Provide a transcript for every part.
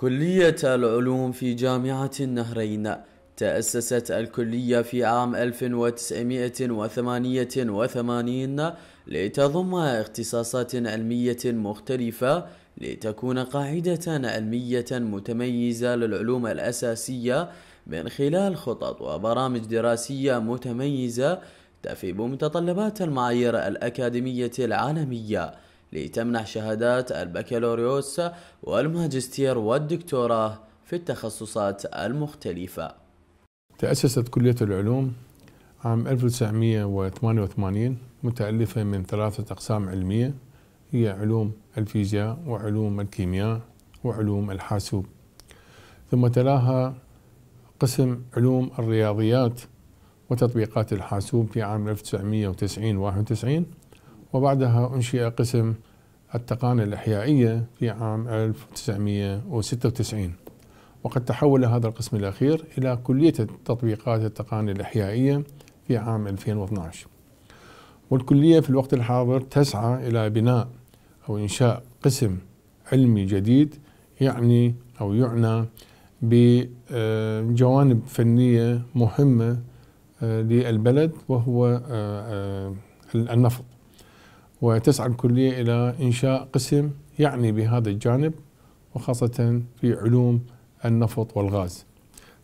كلية العلوم في جامعة النهرين تأسست الكلية في عام 1988 لتضم اختصاصات علمية مختلفة لتكون قاعدة علمية متميزة للعلوم الأساسية من خلال خطط وبرامج دراسية متميزة تفي بمتطلبات المعايير الأكاديمية العالمية لتمنح شهادات البكالوريوس والماجستير والدكتوراه في التخصصات المختلفة تأسست كلية العلوم عام 1988 متألفة من ثلاثة أقسام علمية هي علوم الفيزياء وعلوم الكيمياء وعلوم الحاسوب ثم تلاها قسم علوم الرياضيات وتطبيقات الحاسوب في عام 1990 91 وبعدها أنشئ قسم التقانة الإحيائية في عام 1996 وقد تحول هذا القسم الأخير إلى كلية تطبيقات التقانة الإحيائية في عام 2012 والكلية في الوقت الحاضر تسعى إلى بناء أو إنشاء قسم علمي جديد يعني أو يعنى بجوانب فنية مهمة آه، للبلد وهو آه، آه، النفط وتسعى الكلية إلى إنشاء قسم يعني بهذا الجانب وخاصة في علوم النفط والغاز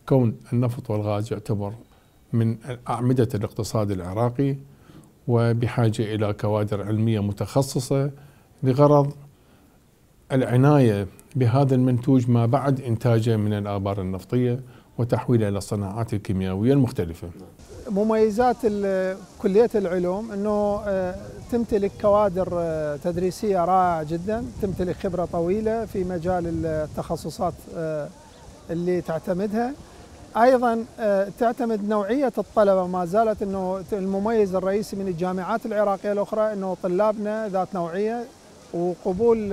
كون النفط والغاز يعتبر من أعمدة الاقتصاد العراقي وبحاجة إلى كوادر علمية متخصصة لغرض العناية بهذا المنتوج ما بعد إنتاجه من الآبار النفطية وتحويلها إلى الصناعات الكيميائية المختلفة مميزات كلية العلوم أنه آه، تمتلك كوادر آه، تدريسية رائعة جدا تمتلك خبرة طويلة في مجال التخصصات آه، اللي تعتمدها ايضا تعتمد نوعيه الطلبه ما زالت انه المميز الرئيسي من الجامعات العراقيه الاخرى انه طلابنا ذات نوعيه وقبول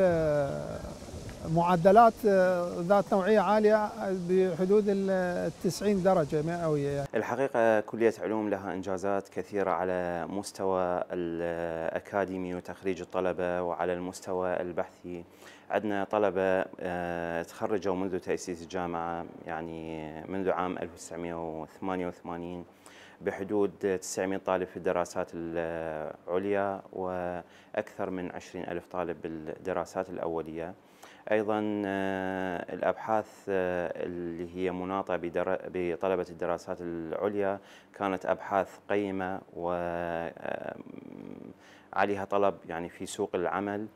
معدلات آه، ذات نوعيه عاليه آه، بحدود ال 90 درجه مئويه يعني. الحقيقه كليه علوم لها انجازات كثيره على مستوى الاكاديمي وتخريج الطلبه وعلى المستوى البحثي عندنا طلبه آه، تخرجوا منذ تاسيس الجامعه يعني منذ عام 1988 بحدود 900 طالب في الدراسات العليا واكثر من 20 الف طالب بالدراسات الاوليه ايضا آه، الابحاث آه، اللي هي مناطه بطلبه الدراسات العليا كانت ابحاث قيمه وعليها آه، طلب يعني في سوق العمل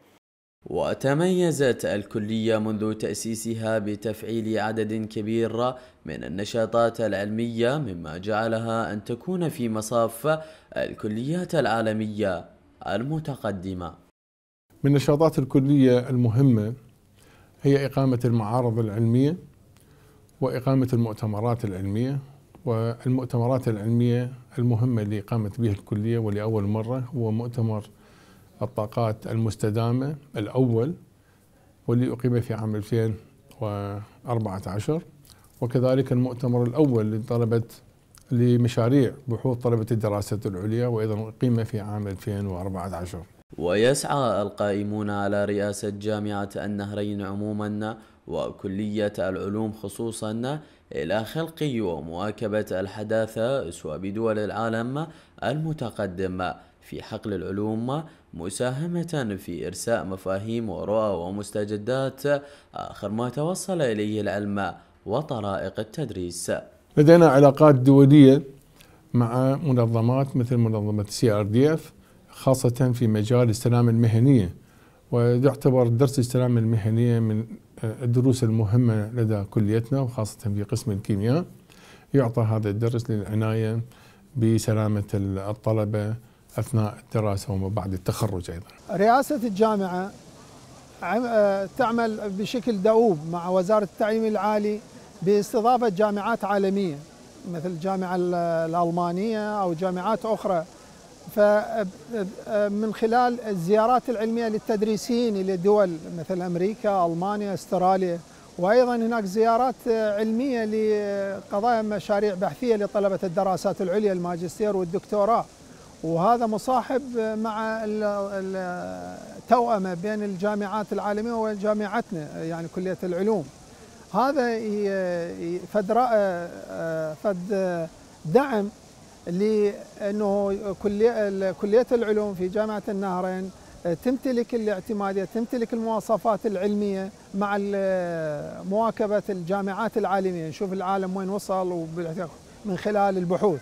وتميزت الكلية منذ تأسيسها بتفعيل عدد كبير من النشاطات العلمية مما جعلها أن تكون في مصاف الكليات العالمية المتقدمة من نشاطات الكلية المهمة هي إقامة المعارض العلمية وإقامة المؤتمرات العلمية والمؤتمرات العلمية المهمة اللي قامت بها الكلية ولأول مرة هو مؤتمر الطاقات المستدامة الأول واللي أقيم في عام 2014 وكذلك المؤتمر الأول لطلبة لمشاريع بحوث طلبة الدراسات العليا وأيضا أقيم في عام 2014 ويسعى القائمون على رئاسة جامعة النهرين عموما وكلية العلوم خصوصا إلى خلق ومواكبة الحداثة سوى بدول العالم المتقدمة في حقل العلوم مساهمة في إرساء مفاهيم ورؤى ومستجدات آخر ما توصل إليه العلم وطرائق التدريس لدينا علاقات دولية مع منظمات مثل منظمة سي ار دي اف خاصة في مجال السلامة المهنية ويعتبر درس السلامة المهنية من آه، الدروس المهمة لدى كليتنا وخاصة في قسم الكيمياء يعطى هذا الدرس للعناية بسلامة الطلبة أثناء الدراسة وما بعد التخرج أيضا رئاسة الجامعة آه، تعمل بشكل دؤوب مع وزارة التعليم العالي باستضافة جامعات عالمية مثل الجامعة الألمانية أو جامعات أخرى فمن خلال الزيارات العلمية للتدريسيين إلى دول مثل أمريكا ألمانيا استراليا وأيضا هناك زيارات علمية لقضايا مشاريع بحثية لطلبة الدراسات العليا الماجستير والدكتوراه وهذا مصاحب مع التوأمة بين الجامعات العالمية وجامعتنا يعني كلية العلوم هذا فد, فد دعم لانه كليه العلوم في جامعه النهرين آه، تمتلك الاعتماديه، تمتلك المواصفات العلميه مع آه، مواكبه الجامعات العالميه، نشوف العالم وين وصل من خلال البحوث.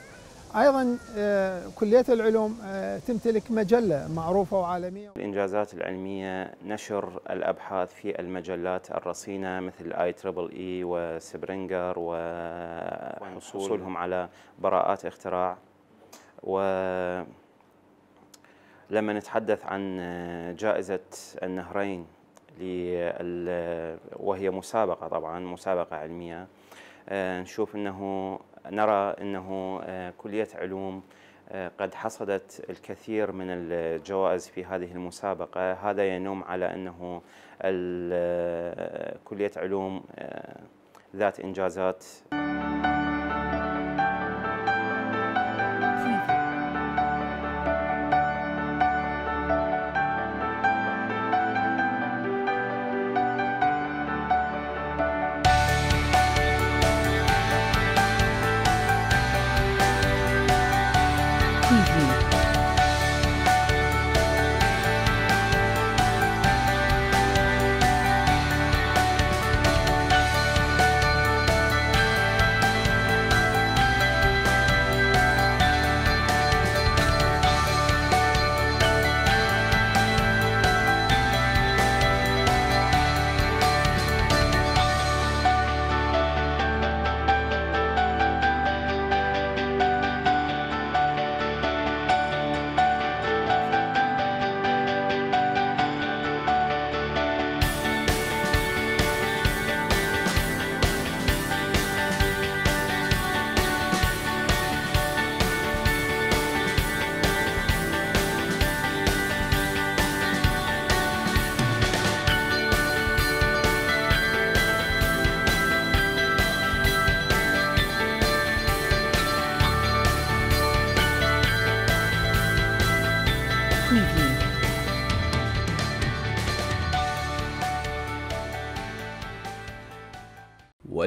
ايضا آه، كليه العلوم آه، تمتلك مجله معروفه وعالميه الانجازات العلميه نشر الابحاث في المجلات الرصينه مثل اي تربل اي وسبرينجر وحصولهم على براءات اختراع و لما نتحدث عن جائزه النهرين وهي مسابقه طبعا مسابقه علميه آه، نشوف انه نرى أنه آه، كلية علوم آه، قد حصدت الكثير من الجوائز في هذه المسابقة هذا ينوم على أنه آه، كلية علوم ذات إنجازات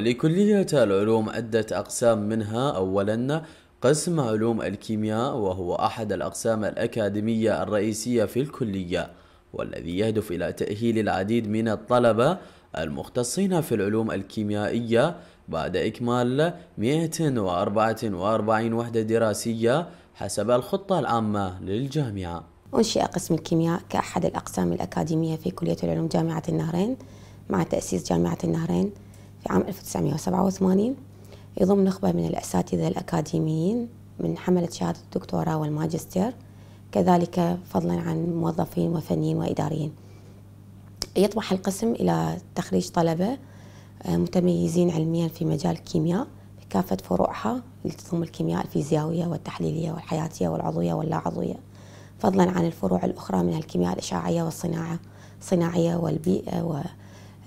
ولكلية العلوم عدة أقسام منها أولا قسم علوم الكيمياء وهو أحد الأقسام الأكاديمية الرئيسية في الكلية والذي يهدف إلى تأهيل العديد من الطلبة المختصين في العلوم الكيميائية بعد إكمال 144 وحدة دراسية حسب الخطة العامة للجامعة أنشئ قسم الكيمياء كأحد الأقسام الأكاديمية في كلية العلوم جامعة النهرين مع تأسيس جامعة النهرين في عام 1987 يضم نخبة من الأساتذة الأكاديميين من حملة شهادة الدكتوراه والماجستير كذلك فضلا عن موظفين وفنيين وإداريين يطمح القسم إلى تخريج طلبة آه، متميزين علميا في مجال الكيمياء بكافة فروعها اللي تضم الكيمياء الفيزيائية والتحليلية والحياتية والعضوية واللا عضوية فضلا عن الفروع الأخرى من الكيمياء الإشعاعية والصناعة الصناعية والبيئة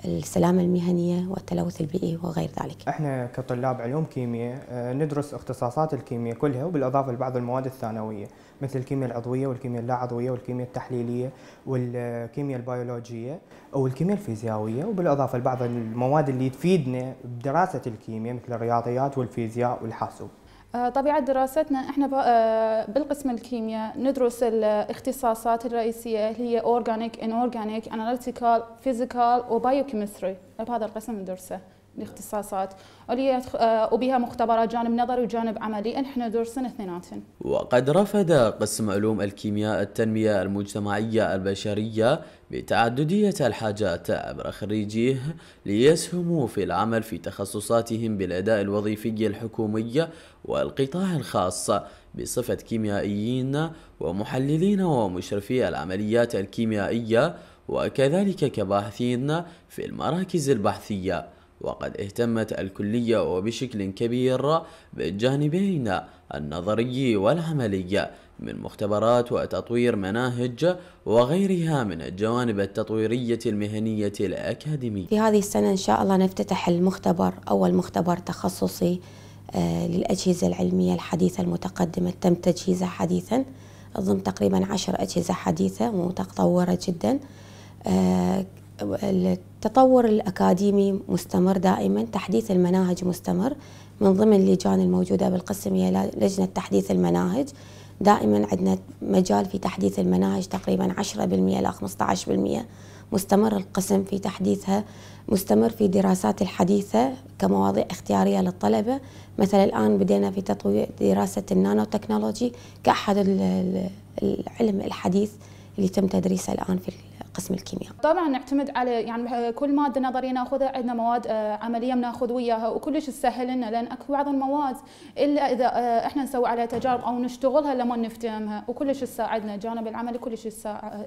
السلامة المهنية والتلوث البيئي وغير ذلك احنا كطلاب علوم كيمياء آه، ندرس اختصاصات الكيمياء كلها وبالإضافة لبعض المواد الثانوية مثل الكيمياء العضوية والكيمياء اللا عضوية والكيمياء التحليلية والكيمياء البيولوجية والكيمياء الفيزياوية وبالإضافة لبعض المواد اللي تفيدنا بدراسة الكيمياء مثل الرياضيات والفيزياء والحاسوب آه، طبيعة دراستنا احنا آه، بالقسم الكيمياء ندرس الاختصاصات الرئيسية اللي هي organic, inorganic, analytical, physical وبايوكيمستري بهذا القسم ندرسه الاختصاصات اللي آه، وبها مختبرات جانب نظري وجانب عملي نحن درسنا اثنيناتهم وقد رفض قسم علوم الكيمياء التنمية المجتمعية البشرية بتعددية الحاجات عبر خريجيه ليسهموا في العمل في تخصصاتهم بالأداء الوظيفي الحكومي والقطاع الخاص بصفة كيميائيين ومحللين ومشرفي العمليات الكيميائية وكذلك كباحثين في المراكز البحثيه وقد اهتمت الكلية وبشكل كبير بالجانبين النظري والعملي من مختبرات وتطوير مناهج وغيرها من الجوانب التطويرية المهنية الأكاديمية في هذه السنة إن شاء الله نفتتح المختبر أول مختبر تخصصي آه، للأجهزة العلمية الحديثة المتقدمة تم تجهيزها حديثا ضمن تقريبا عشر أجهزة حديثة ومتطورة جدا آه، التطور الأكاديمي مستمر دائما تحديث المناهج مستمر من ضمن اللجان الموجودة بالقسم هي لجنة تحديث المناهج دائما عندنا مجال في تحديث المناهج تقريبا 10% إلى 15% مستمر القسم في تحديثها مستمر في دراسات الحديثة كمواضيع اختيارية للطلبة مثلا الآن بدينا في تطوير دراسة النانو تكنولوجي كأحد العلم الحديث اللي تم تدريسه الآن في قسم الكيمياء طبعا نعتمد على يعني كل ماده نظريه ناخذها عندنا مواد آه، عمليه بناخذ وياها وكلش تسهل لنا لان اكو بعض المواد الا اذا آه، احنا نسوي عليها تجارب او نشتغلها لما نفتهمها وكلش تساعدنا الجانب العملي كلش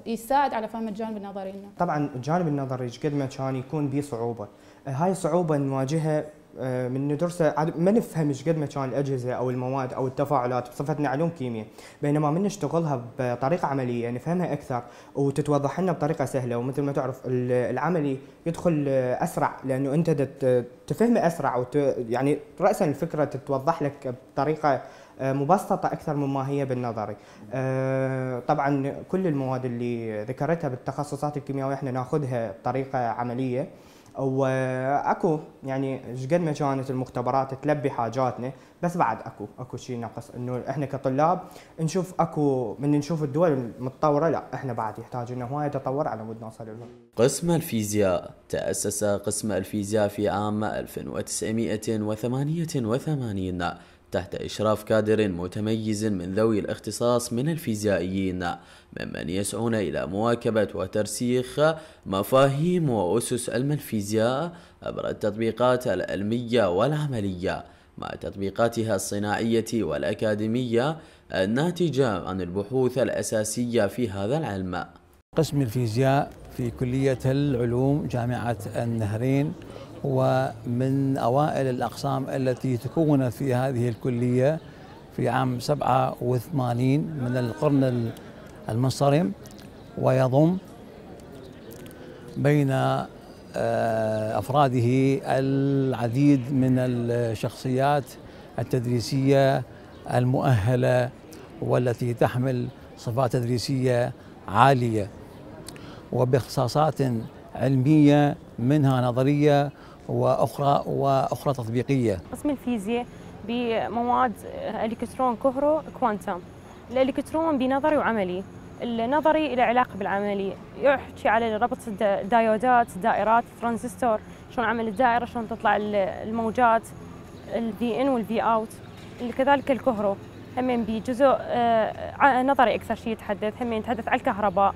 يساعد على فهم الجانب النظري لنا. طبعا الجانب النظري قد ما كان يكون به صعوبه آه، هاي الصعوبه نواجهها آه، من ندرسه ما نفهم ايش قد ما كان الاجهزه او المواد او التفاعلات بصفتنا علوم كيمياء بينما من نشتغلها بطريقه عمليه نفهمها يعني اكثر وتتوضح لنا بطريقه سهله ومثل ما تعرف العملي يدخل اسرع لانه انت تفهمه اسرع وت يعني راسا الفكره تتوضح لك بطريقه آه، مبسطة أكثر مما هي بالنظري آه، طبعا كل المواد اللي ذكرتها بالتخصصات الكيميائية احنا ناخذها بطريقة عملية واكو آه، يعني قد ما كانت المختبرات تلبي حاجاتنا بس بعد اكو اكو شيء ناقص انه احنا كطلاب نشوف اكو من نشوف الدول المتطوره لا احنا بعد يحتاج لنا هواي تطور على مود نوصل لهم. قسم الفيزياء تاسس قسم الفيزياء في عام 1988 تحت إشراف كادر متميز من ذوي الاختصاص من الفيزيائيين ممن يسعون إلى مواكبة وترسيخ مفاهيم وأسس علم الفيزياء عبر التطبيقات العلمية والعملية مع تطبيقاتها الصناعية والأكاديمية الناتجة عن البحوث الأساسية في هذا العلم قسم الفيزياء في كلية العلوم جامعة النهرين هو من أوائل الأقسام التي تكونت في هذه الكلية في عام 87 من القرن المنصرم ويضم بين آه، أفراده العديد من الشخصيات التدريسية المؤهلة والتي تحمل صفات تدريسية عالية وباختصاصات علمية منها نظرية واخرى واخرى تطبيقيه قسم الفيزياء بمواد الكترون كهرو كوانتم الالكترون بنظري وعملي النظري له علاقه بالعملي يحكي على ربط الدايودات الدائرات الترانزستور شلون عمل الدائره شلون تطلع الموجات البي ان والفي اوت كذلك الكهرو هم بجزء آه، نظري اكثر شيء يتحدث هم يتحدث على الكهرباء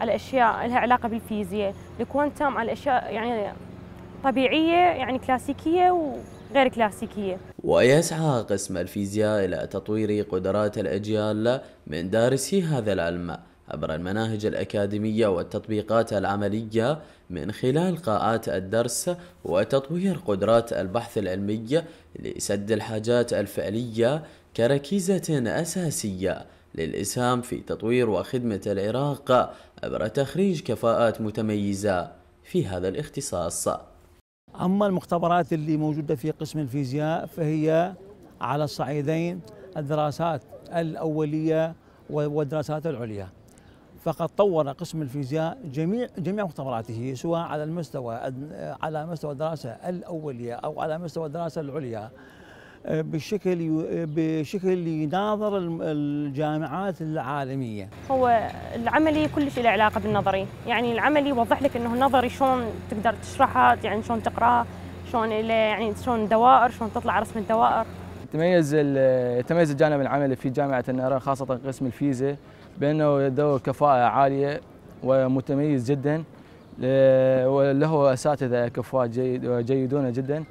على اشياء لها علاقه بالفيزياء الكوانتم على اشياء يعني طبيعية يعني كلاسيكية وغير كلاسيكية ويسعى قسم الفيزياء إلى تطوير قدرات الأجيال من دارسي هذا العلم عبر المناهج الأكاديمية والتطبيقات العملية من خلال قاعات الدرس وتطوير قدرات البحث العلمي لسد الحاجات الفعلية كركيزة أساسية للإسهام في تطوير وخدمة العراق عبر تخريج كفاءات متميزة في هذا الاختصاص أما المختبرات اللي موجودة في قسم الفيزياء فهي على الصعيدين الدراسات الأولية والدراسات العليا فقد طور قسم الفيزياء جميع جميع مختبراته سواء على المستوى على مستوى الدراسه الاوليه او على مستوى الدراسه العليا بشكل بشكل يناظر الجامعات العالميه. هو العملي كلش له علاقه بالنظري، يعني العملي يوضح لك انه النظري شلون تقدر تشرحها، يعني شلون تقراها، شلون يعني شلون دوائر، شلون تطلع رسم الدوائر. تميز تميز الجانب العملي في جامعه النهران خاصه قسم الفيزياء بانه ذو كفاءه عاليه ومتميز جدا وله اساتذه كفاءه جيد جيدون جدا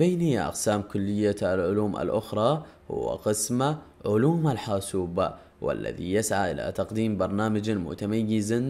من أقسام كلية العلوم الأخرى هو قسم علوم الحاسوب والذي يسعى إلى تقديم برنامج متميز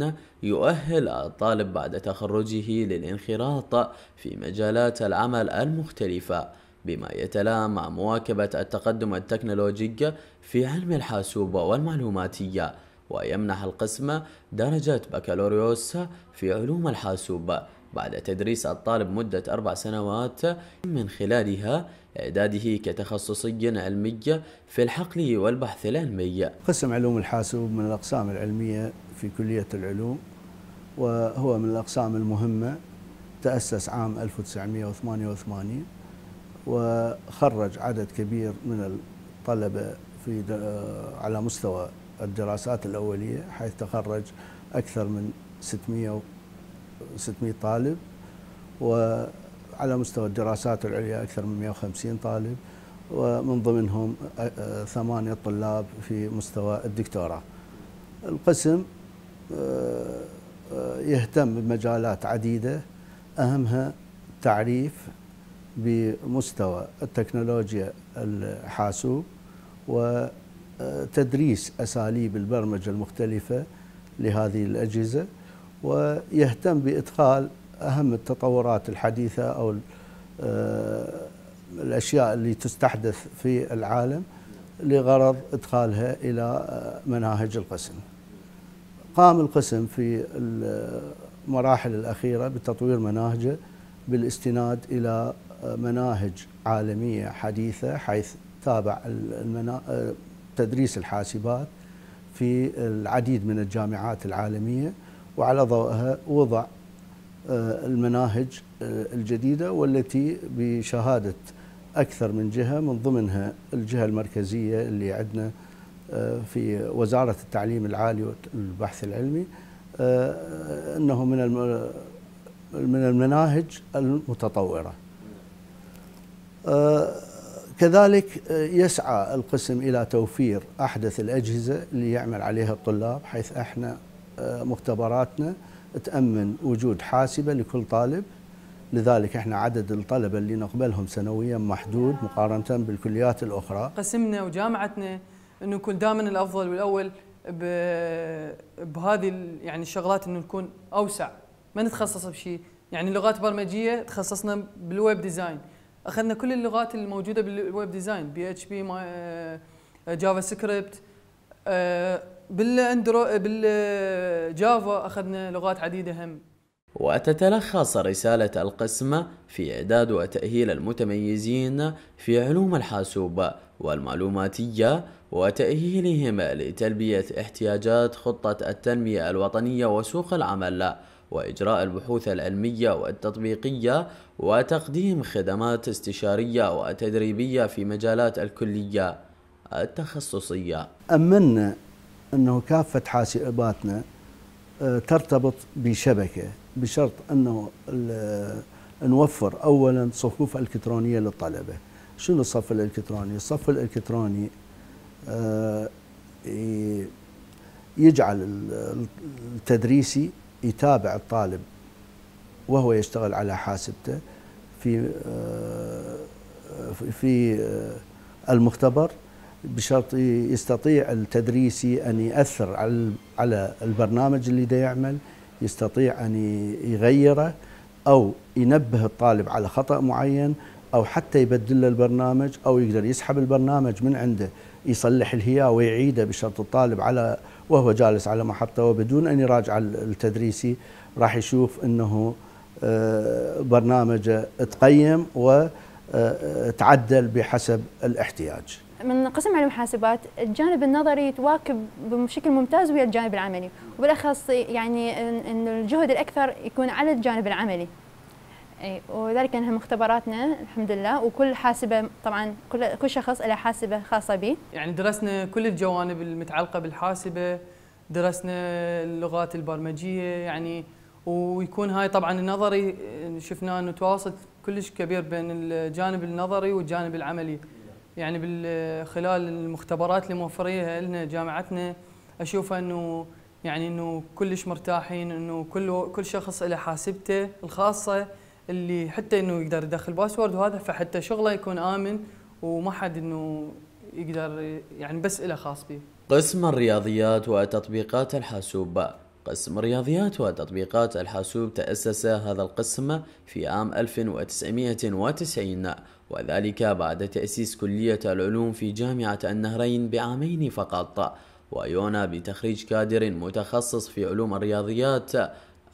يؤهل الطالب بعد تخرجه للانخراط في مجالات العمل المختلفة بما يتلائم مع مواكبة التقدم التكنولوجي في علم الحاسوب والمعلوماتية ويمنح القسم درجة بكالوريوس في علوم الحاسوب بعد تدريس الطالب مدة أربع سنوات من خلالها إعداده كتخصصي علمي في الحقل والبحث العلمي قسم علوم الحاسوب من الأقسام العلمية في كلية العلوم وهو من الأقسام المهمة تأسس عام 1988 وخرج عدد كبير من الطلبة في على مستوى الدراسات الأولية حيث تخرج أكثر من 600 600 طالب وعلى مستوى الدراسات العليا أكثر من 150 طالب ومن ضمنهم ثمانية طلاب في مستوى الدكتوراه القسم يهتم بمجالات عديدة أهمها تعريف بمستوى التكنولوجيا الحاسوب وتدريس أساليب البرمجة المختلفة لهذه الأجهزة ويهتم بإدخال أهم التطورات الحديثة أو آه، الأشياء اللي تستحدث في العالم لغرض إدخالها إلى آه، مناهج القسم قام القسم في المراحل الأخيرة بتطوير مناهجه بالاستناد إلى آه، مناهج عالمية حديثة حيث تابع تدريس الحاسبات في العديد من الجامعات العالمية وعلى ضوئها وضع آه، المناهج آه، الجديدة والتي بشهادة أكثر من جهة من ضمنها الجهة المركزية اللي عندنا آه، في وزارة التعليم العالي والبحث العلمي أنه من من المناهج المتطورة كذلك يسعى القسم إلى توفير أحدث الأجهزة اللي يعمل عليها الطلاب حيث احنا مختبراتنا تأمن وجود حاسبة لكل طالب لذلك احنا عدد الطلبة اللي نقبلهم سنويا محدود مقارنة بالكليات الأخرى قسمنا وجامعتنا أنه نكون دائما الأفضل والأول بهذه يعني الشغلات أنه نكون أوسع ما نتخصص بشيء يعني لغات برمجية تخصصنا بالويب ديزاين أخذنا كل اللغات الموجودة بالويب ديزاين بي اتش بي آه، جافا سكريبت آه، بالاندرو بالجافا اخذنا لغات عديده هم وتتلخص رسالة القسم في إعداد وتأهيل المتميزين في علوم الحاسوب والمعلوماتية وتأهيلهم لتلبية احتياجات خطة التنمية الوطنية وسوق العمل وإجراء البحوث العلمية والتطبيقية وتقديم خدمات استشارية وتدريبية في مجالات الكلية التخصصية أمنا أنه كافة حاسباتنا آه، ترتبط بشبكة بشرط أنه آه، نوفر أولا صفوف إلكترونية للطلبة شنو الصف الإلكتروني؟ الصف الإلكتروني آه، يجعل التدريسي يتابع الطالب وهو يشتغل على حاسبته في في المختبر بشرط يستطيع التدريسي أن يأثر على على البرنامج اللي دا يعمل يستطيع أن يغيره أو ينبه الطالب على خطأ معين أو حتى يبدل له البرنامج أو يقدر يسحب البرنامج من عنده يصلح الهيا ويعيده بشرط الطالب على وهو جالس على محطة وبدون أن يراجع التدريسي راح يشوف أنه آه، برنامجه تقيم وتعدل آه، بحسب الاحتياج من قسم علوم الحاسبات الجانب النظري يتواكب بشكل ممتاز ويا الجانب العملي وبالاخص يعني ان الجهد الاكثر يكون على الجانب العملي اي وذلك يعني انها مختبراتنا الحمد لله وكل حاسبه طبعا كل كل شخص له حاسبه خاصه به يعني درسنا كل الجوانب المتعلقه بالحاسبه درسنا اللغات البرمجيه يعني ويكون هاي طبعا النظري شفناه انه تواصل كلش كبير بين الجانب النظري والجانب العملي يعني خلال المختبرات اللي موفريها لنا جامعتنا اشوف انه يعني انه كلش مرتاحين انه كل كل شخص له حاسبته الخاصه اللي حتى انه يقدر يدخل باسورد وهذا فحتى شغله يكون امن وما حد انه يقدر يعني بس له خاص به. قسم الرياضيات وتطبيقات الحاسوب قسم الرياضيات وتطبيقات الحاسوب تأسس هذا القسم في عام 1990 وذلك بعد تأسيس كلية العلوم في جامعة النهرين بعامين فقط ويعنى بتخريج كادر متخصص في علوم الرياضيات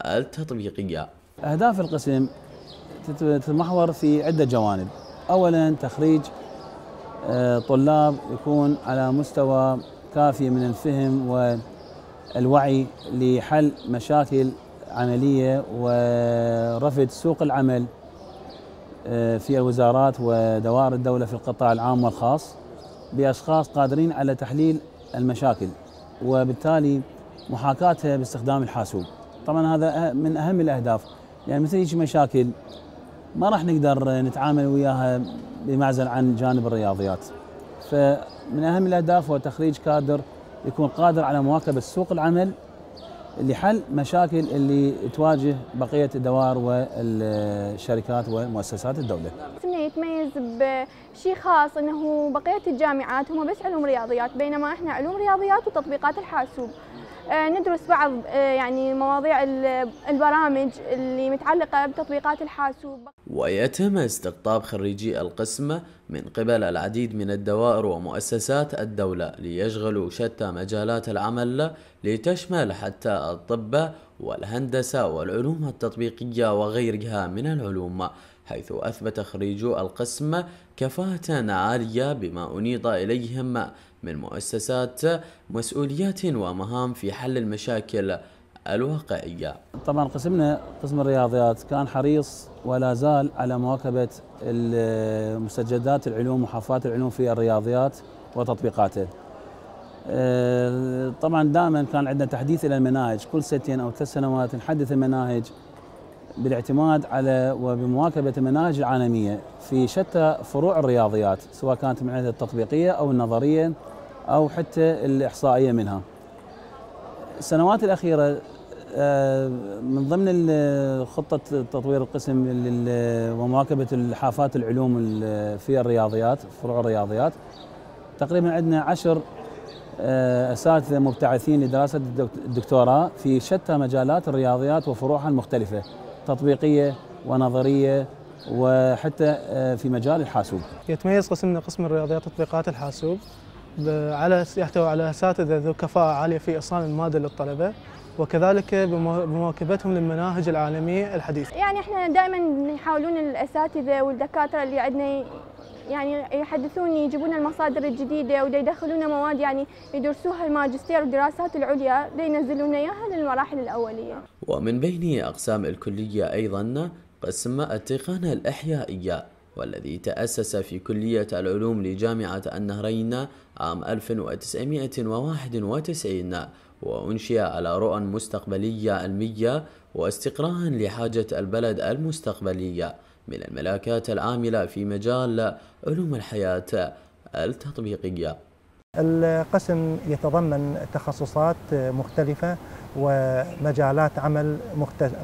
التطبيقية أهداف القسم تتمحور في عدة جوانب أولا تخريج آه، طلاب يكون على مستوى كافي من الفهم والوعي لحل مشاكل عملية ورفض سوق العمل آه، في وزارات ودوائر الدولة في القطاع العام والخاص بأشخاص قادرين على تحليل المشاكل وبالتالي محاكاتها باستخدام الحاسوب طبعا هذا أه، من أهم الأهداف يعني مثل هيك مشاكل ما راح نقدر نتعامل وياها بمعزل عن جانب الرياضيات فمن أهم الأهداف هو تخريج كادر يكون قادر على مواكبة سوق العمل لحل مشاكل اللي تواجه بقيه الدوائر والشركات ومؤسسات الدوله. انه يتميز بشيء خاص انه بقيه الجامعات هم بس علوم رياضيات بينما احنا علوم رياضيات وتطبيقات الحاسوب. آه، ندرس بعض آه، يعني مواضيع البرامج اللي متعلقة بتطبيقات الحاسوب ويتم استقطاب خريجي القسم من قبل العديد من الدوائر ومؤسسات الدولة ليشغلوا شتى مجالات العمل لتشمل حتى الطب والهندسة والعلوم التطبيقية وغيرها من العلوم حيث أثبت خريجو القسم كفاءة عالية بما أنيط إليهم من مؤسسات مسؤوليات ومهام في حل المشاكل الواقعية طبعا قسمنا قسم الرياضيات كان حريص ولا زال على مواكبة المسجدات العلوم وحافات العلوم في الرياضيات وتطبيقاته آه، طبعا دائما كان عندنا تحديث الى المناهج كل سنتين او ثلاث سنوات نحدث المناهج بالاعتماد على وبمواكبه المناهج العالميه في شتى فروع الرياضيات سواء كانت المناهج التطبيقيه او النظريه أو حتى الإحصائية منها السنوات الأخيرة آه، من ضمن خطة تطوير القسم ومواكبة الحافات العلوم في الرياضيات فروع الرياضيات تقريبا عندنا عشر آه، أساتذة مبتعثين لدراسة الدكتوراه في شتى مجالات الرياضيات وفروعها المختلفة تطبيقية ونظرية وحتى آه، في مجال الحاسوب يتميز قسمنا قسم الرياضيات تطبيقات الحاسوب على يحتوي على اساتذه ذو كفاءه عاليه في ايصال الماده للطلبه وكذلك بمواكبتهم للمناهج العالميه الحديثه. يعني احنا دائما يحاولون الاساتذه والدكاتره اللي عندنا يعني يحدثون يجيبون المصادر الجديده ويدخلون مواد يعني يدرسوها الماجستير والدراسات العليا ينزلون اياها للمراحل الاوليه. ومن بين اقسام الكليه ايضا قسم التقانه الاحيائيه والذي تأسس في كلية العلوم لجامعة النهرين عام 1991 وأنشئ على رؤى مستقبلية علمية واستقراء لحاجة البلد المستقبلية من الملاكات العاملة في مجال علوم الحياة التطبيقية القسم يتضمن تخصصات مختلفة ومجالات عمل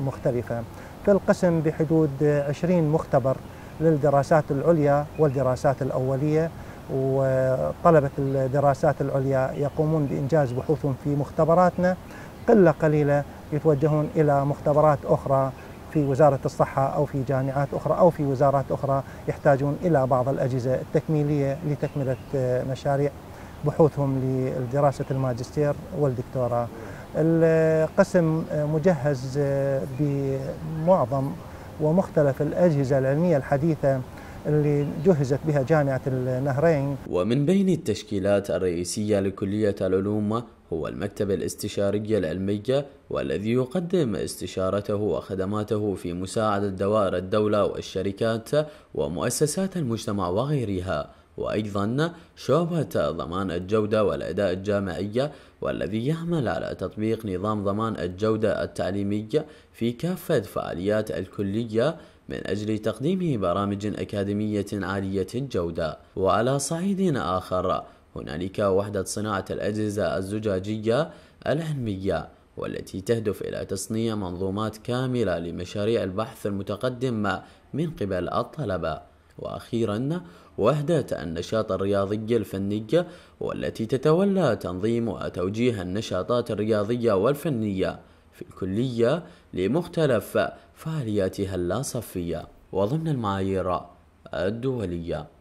مختلفة في القسم بحدود 20 مختبر للدراسات العليا والدراسات الأولية وطلبة الدراسات العليا يقومون بإنجاز بحوثهم في مختبراتنا قلة قليلة يتوجهون إلى مختبرات أخرى في وزارة الصحة أو في جامعات أخرى أو في وزارات أخرى يحتاجون إلى بعض الأجهزة التكميلية لتكملة مشاريع بحوثهم لدراسة الماجستير والدكتوراه القسم مجهز بمعظم ومختلف الأجهزة العلمية الحديثة اللي جهزت بها جامعة النهرين ومن بين التشكيلات الرئيسية لكلية العلوم هو المكتب الاستشاري العلمي والذي يقدم استشارته وخدماته في مساعدة دوائر الدولة والشركات ومؤسسات المجتمع وغيرها وأيضا شعبة ضمان الجودة والأداء الجامعية والذي يعمل على تطبيق نظام ضمان الجودة التعليمية في كافة فعاليات الكلية من أجل تقديم برامج أكاديمية عالية الجودة وعلى صعيد آخر هنالك وحدة صناعة الأجهزة الزجاجية العلمية والتي تهدف إلى تصنيع منظومات كاملة لمشاريع البحث المتقدمة من قبل الطلبة وأخيرا وحدة النشاط الرياضي الفني والتي تتولى تنظيم وتوجيه النشاطات الرياضية والفنية في الكلية لمختلف فعالياتها اللاصفية وضمن المعايير الدولية